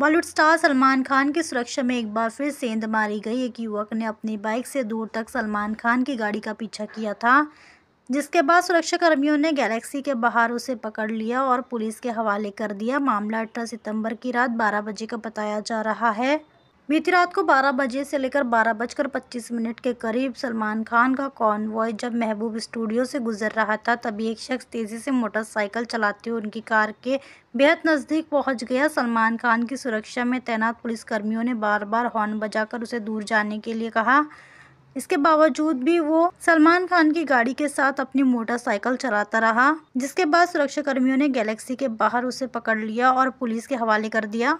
Bollywood star Salman Khan की सुरक्षा में एक बार फिर सेंध मारी गई एक युवक ने अपनी बाइक से दूर तक सलमान खान की गाड़ी का पीछा किया था जिसके बाद सुरक्षाकर्मियों ने गैलेक्सी के बाहर उसे पकड़ लिया और पुलिस के हवाले कर दिया मामला अठारह सितंबर की रात बारह बजे का बताया जा रहा है बीती रात को 12 बजे से लेकर बारह बजकर पच्चीस मिनट के करीब सलमान खान का कॉन्वॉय जब महबूब स्टूडियो से गुजर रहा था तभी एक शख्स तेज़ी से मोटरसाइकिल चलाते हुए उनकी कार के बेहद नज़दीक पहुंच गया सलमान खान की सुरक्षा में तैनात पुलिसकर्मियों ने बार बार हॉर्न बजाकर उसे दूर जाने के लिए कहा इसके बावजूद भी वो सलमान खान की गाड़ी के साथ अपनी मोटरसाइकिल चलाता रहा जिसके बाद सुरक्षाकर्मियों ने गैलेक्सी के बाहर उसे पकड़ लिया और पुलिस के हवाले कर दिया